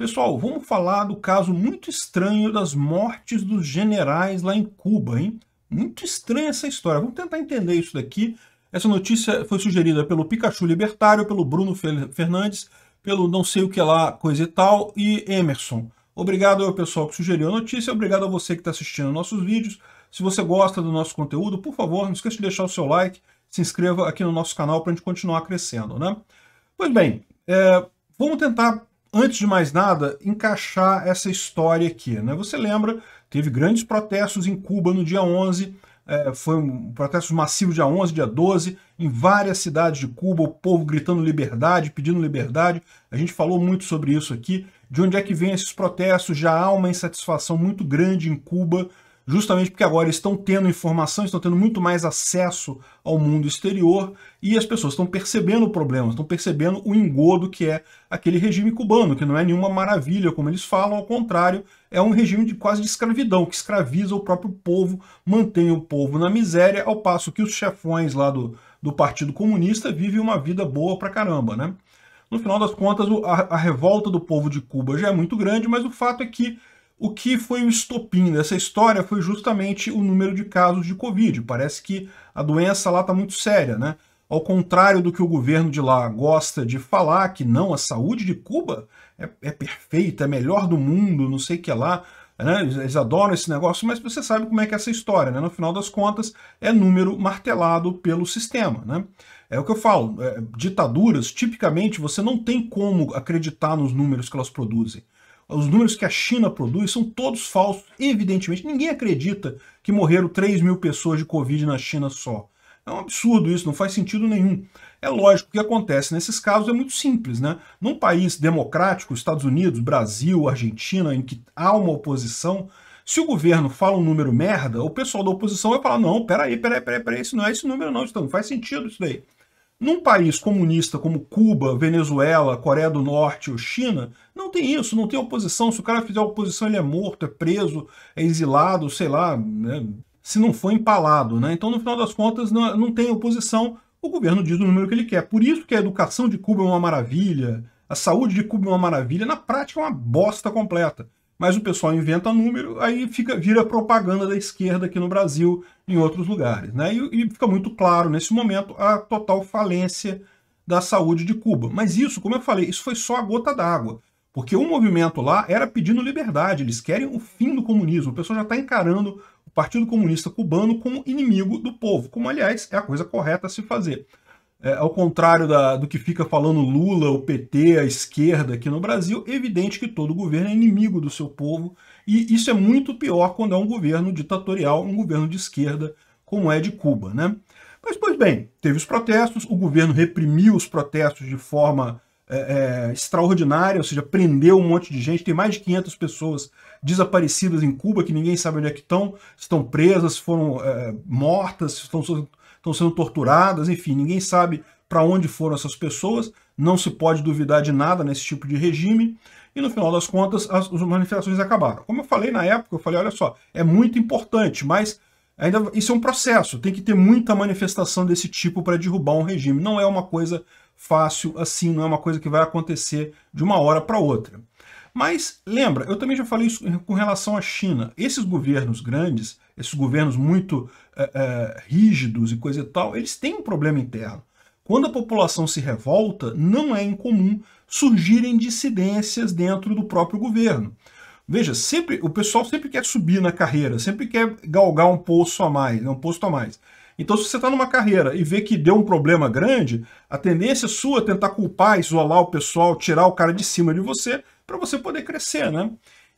Pessoal, vamos falar do caso muito estranho das mortes dos generais lá em Cuba, hein? Muito estranha essa história. Vamos tentar entender isso daqui. Essa notícia foi sugerida pelo Pikachu Libertário, pelo Bruno Fernandes, pelo não sei o que lá, coisa e tal, e Emerson. Obrigado ao pessoal que sugeriu a notícia, obrigado a você que está assistindo nossos vídeos. Se você gosta do nosso conteúdo, por favor, não esqueça de deixar o seu like, se inscreva aqui no nosso canal para a gente continuar crescendo, né? Pois bem, é, vamos tentar antes de mais nada, encaixar essa história aqui. Né? Você lembra, teve grandes protestos em Cuba no dia 11, é, foi um protesto massivo dia 11, dia 12, em várias cidades de Cuba, o povo gritando liberdade, pedindo liberdade. A gente falou muito sobre isso aqui. De onde é que vem esses protestos? Já há uma insatisfação muito grande em Cuba justamente porque agora estão tendo informação, estão tendo muito mais acesso ao mundo exterior e as pessoas estão percebendo o problema, estão percebendo o engodo que é aquele regime cubano, que não é nenhuma maravilha, como eles falam, ao contrário, é um regime de quase de escravidão, que escraviza o próprio povo, mantém o povo na miséria, ao passo que os chefões lá do, do Partido Comunista vivem uma vida boa pra caramba, né? No final das contas, a revolta do povo de Cuba já é muito grande, mas o fato é que o que foi o estopim dessa né? história foi justamente o número de casos de Covid. Parece que a doença lá está muito séria, né? Ao contrário do que o governo de lá gosta de falar, que não, a saúde de Cuba é, é perfeita, é melhor do mundo, não sei o que lá. Né? Eles adoram esse negócio, mas você sabe como é que é essa história, né? No final das contas, é número martelado pelo sistema, né? É o que eu falo, é, ditaduras, tipicamente, você não tem como acreditar nos números que elas produzem os números que a China produz são todos falsos, evidentemente. Ninguém acredita que morreram 3 mil pessoas de Covid na China só. É um absurdo isso, não faz sentido nenhum. É lógico que acontece nesses casos é muito simples, né? Num país democrático, Estados Unidos, Brasil, Argentina, em que há uma oposição, se o governo fala um número merda, o pessoal da oposição vai falar: não, peraí, peraí, peraí, peraí, isso não é esse número, não, isso não faz sentido isso daí. Num país comunista como Cuba, Venezuela, Coreia do Norte ou China, não tem isso, não tem oposição. Se o cara fizer oposição, ele é morto, é preso, é exilado, sei lá, né? se não for empalado. Né? Então, no final das contas, não, não tem oposição. O governo diz o número que ele quer. Por isso que a educação de Cuba é uma maravilha, a saúde de Cuba é uma maravilha, na prática é uma bosta completa mas o pessoal inventa número, aí fica, vira propaganda da esquerda aqui no Brasil, em outros lugares. Né? E, e fica muito claro, nesse momento, a total falência da saúde de Cuba. Mas isso, como eu falei, isso foi só a gota d'água. Porque o movimento lá era pedindo liberdade, eles querem o fim do comunismo. O pessoal já está encarando o Partido Comunista Cubano como inimigo do povo, como, aliás, é a coisa correta a se fazer. É, ao contrário da, do que fica falando Lula, o PT, a esquerda aqui no Brasil, é evidente que todo governo é inimigo do seu povo, e isso é muito pior quando é um governo ditatorial, um governo de esquerda, como é de Cuba. Né? Mas, pois bem, teve os protestos, o governo reprimiu os protestos de forma é, é, extraordinária, ou seja, prendeu um monte de gente, tem mais de 500 pessoas desaparecidas em Cuba, que ninguém sabe onde é que estão, estão presas, foram é, mortas, estão estão sendo torturadas, enfim, ninguém sabe para onde foram essas pessoas, não se pode duvidar de nada nesse tipo de regime, e no final das contas as, as manifestações acabaram. Como eu falei na época, eu falei, olha só, é muito importante, mas ainda isso é um processo, tem que ter muita manifestação desse tipo para derrubar um regime, não é uma coisa fácil assim, não é uma coisa que vai acontecer de uma hora para outra. Mas lembra, eu também já falei isso com relação à China. Esses governos grandes, esses governos muito é, é, rígidos e coisa e tal, eles têm um problema interno. Quando a população se revolta, não é incomum surgirem dissidências dentro do próprio governo. Veja, sempre o pessoal sempre quer subir na carreira, sempre quer galgar um poço a mais, né, um posto a mais. Então, se você está numa carreira e vê que deu um problema grande, a tendência sua é tentar culpar, isolar o pessoal, tirar o cara de cima de você, para você poder crescer, né?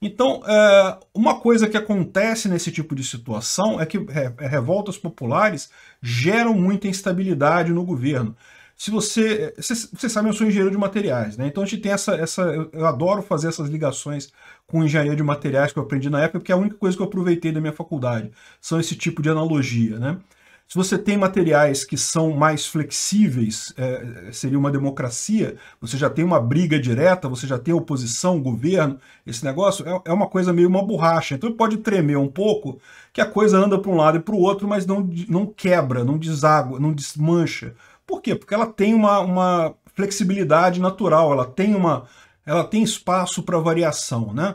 Então, é, uma coisa que acontece nesse tipo de situação é que é, é revoltas populares geram muita instabilidade no governo. Se você. você é, sabe, eu sou engenheiro de materiais, né? Então a gente tem essa. essa eu adoro fazer essas ligações com engenharia de materiais que eu aprendi na época, porque é a única coisa que eu aproveitei da minha faculdade. São esse tipo de analogia, né? Se você tem materiais que são mais flexíveis, é, seria uma democracia, você já tem uma briga direta, você já tem oposição, governo, esse negócio é, é uma coisa meio uma borracha. Então pode tremer um pouco, que a coisa anda para um lado e para o outro, mas não, não quebra, não deságua, não desmancha. Por quê? Porque ela tem uma, uma flexibilidade natural, ela tem uma ela tem espaço para variação, né?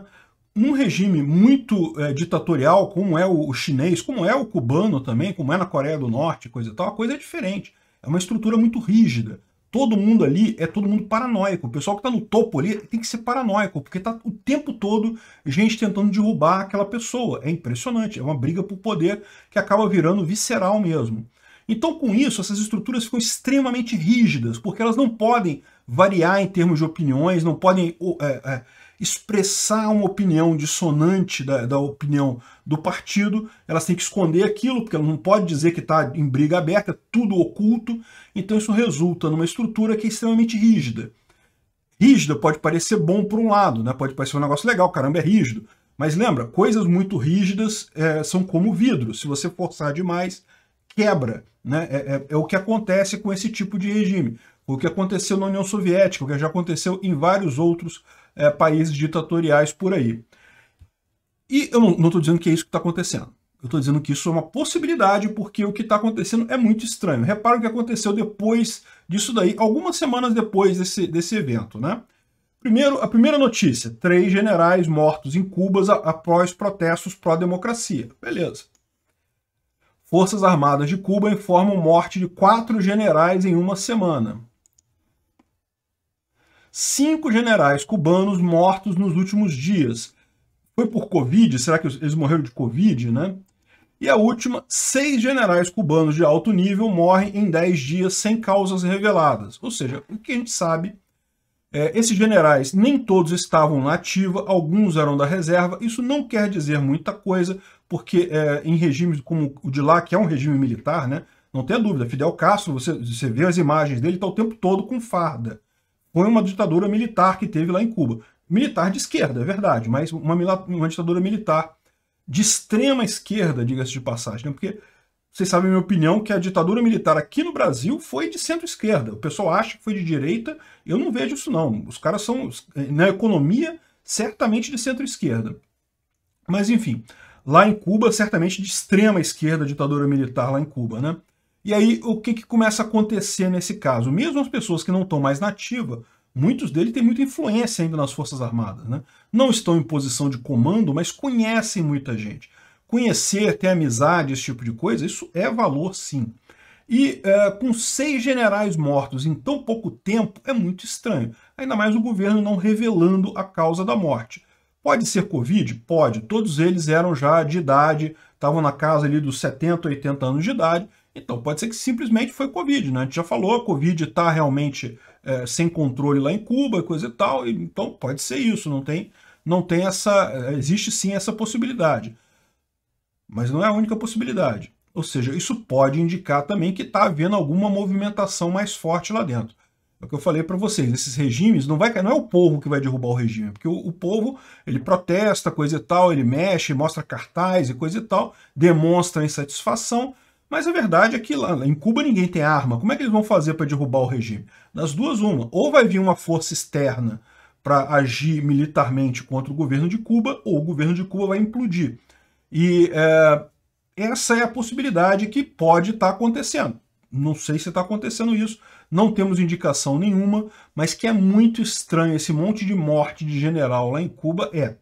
num regime muito é, ditatorial, como é o chinês, como é o cubano também, como é na Coreia do Norte, coisa e tal, a coisa é diferente. É uma estrutura muito rígida. Todo mundo ali é todo mundo paranoico. O pessoal que está no topo ali tem que ser paranoico, porque está o tempo todo gente tentando derrubar aquela pessoa. É impressionante, é uma briga por poder que acaba virando visceral mesmo. Então, com isso, essas estruturas ficam extremamente rígidas, porque elas não podem variar em termos de opiniões, não podem é, é, expressar uma opinião dissonante da, da opinião do partido, elas têm que esconder aquilo, porque ela não pode dizer que está em briga aberta, é tudo oculto. Então isso resulta numa estrutura que é extremamente rígida. Rígida pode parecer bom por um lado, né? pode parecer um negócio legal, caramba, é rígido. Mas lembra, coisas muito rígidas é, são como vidro. Se você forçar demais, quebra. Né? É, é, é, o que acontece com esse tipo de regime. O que aconteceu na União Soviética, o que já aconteceu em vários outros é, países ditatoriais por aí. E eu não estou dizendo que é isso que está acontecendo. Eu estou dizendo que isso é uma possibilidade, porque o que está acontecendo é muito estranho. Repara o que aconteceu depois disso daí, algumas semanas depois desse, desse evento, né? Primeiro, a primeira notícia: três generais mortos em Cuba após protestos pró-democracia. Beleza. Forças Armadas de Cuba informam morte de quatro generais em uma semana cinco generais cubanos mortos nos últimos dias. Foi por Covid? Será que eles morreram de Covid, né? E a última, seis generais cubanos de alto nível morrem em dez dias sem causas reveladas. Ou seja, o que a gente sabe é, esses generais nem todos estavam na ativa, alguns eram da reserva. Isso não quer dizer muita coisa, porque é, em regimes como o de lá, que é um regime militar, né? Não tenha dúvida, Fidel Castro, você, você vê as imagens dele, está o tempo todo com farda foi uma ditadura militar que teve lá em Cuba. Militar de esquerda, é verdade, mas uma, uma ditadura militar de extrema esquerda, diga-se de passagem, né? porque vocês sabem a minha opinião que a ditadura militar aqui no Brasil foi de centro-esquerda. O pessoal acha que foi de direita, eu não vejo isso não. Os caras são, na economia, certamente de centro-esquerda. Mas enfim, lá em Cuba, certamente de extrema esquerda, ditadura militar lá em Cuba, né? E aí, o que, que começa a acontecer nesse caso? Mesmo as pessoas que não estão mais nativa, muitos deles têm muita influência ainda nas Forças Armadas. Né? Não estão em posição de comando, mas conhecem muita gente. Conhecer, ter amizade, esse tipo de coisa, isso é valor sim. E é, com seis generais mortos em tão pouco tempo é muito estranho, ainda mais o governo não revelando a causa da morte. Pode ser Covid? Pode. Todos eles eram já de idade, estavam na casa ali dos 70, 80 anos de idade, então, pode ser que simplesmente foi Covid, né? A gente já falou, a Covid está realmente é, sem controle lá em Cuba, coisa e tal, então pode ser isso, não tem, não tem essa. É, existe sim essa possibilidade. Mas não é a única possibilidade. Ou seja, isso pode indicar também que está havendo alguma movimentação mais forte lá dentro. É o que eu falei para vocês, esses regimes, não, vai, não é o povo que vai derrubar o regime, é porque o, o, povo, ele protesta, coisa e tal, ele mexe, mostra cartaz e coisa e tal, demonstra insatisfação, mas a verdade é que lá em Cuba ninguém tem arma. Como é que eles vão fazer para derrubar o regime? Das duas, uma. Ou vai vir uma força externa para agir militarmente contra o governo de Cuba, ou o governo de Cuba vai implodir. E é, essa é a possibilidade que pode estar tá acontecendo. Não sei se está acontecendo isso, não temos indicação nenhuma, mas que é muito estranho esse monte de morte de general lá em Cuba é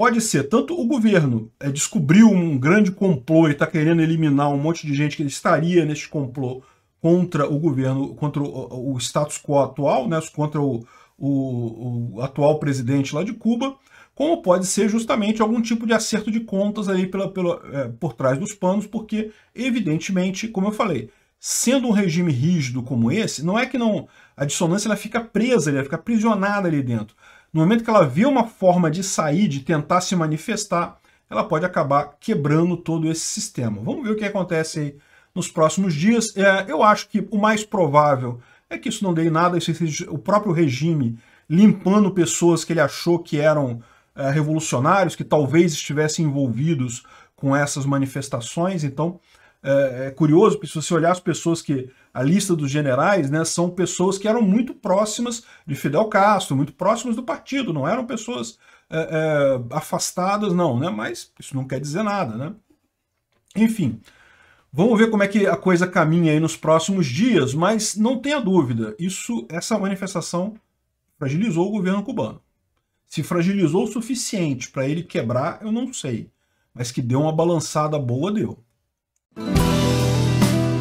pode ser tanto o governo é, descobriu um grande complô e está querendo eliminar um monte de gente que estaria neste complô contra o governo, contra o, o status quo atual, né, contra o, o, o atual presidente lá de Cuba, como pode ser justamente algum tipo de acerto de contas aí pela, pela, é, por trás dos panos, porque, evidentemente, como eu falei, sendo um regime rígido como esse, não é que não a dissonância ela fica presa, ela fica aprisionada ali dentro. No momento que ela vê uma forma de sair, de tentar se manifestar, ela pode acabar quebrando todo esse sistema. Vamos ver o que acontece aí nos próximos dias. É, eu acho que o mais provável é que isso não dê em nada, isso seja o próprio regime limpando pessoas que ele achou que eram é, revolucionários, que talvez estivessem envolvidos com essas manifestações. Então, é, é curioso, porque se você olhar as pessoas que. a lista dos generais, né, são pessoas que eram muito próximas de Fidel Castro, muito próximas do partido, não eram pessoas é, é, afastadas, não, né? Mas isso não quer dizer nada, né? Enfim. Vamos ver como é que a coisa caminha aí nos próximos dias, mas não tenha dúvida, isso, essa manifestação fragilizou o governo cubano. Se fragilizou o suficiente para ele quebrar, eu não sei, mas que deu uma balançada boa, deu.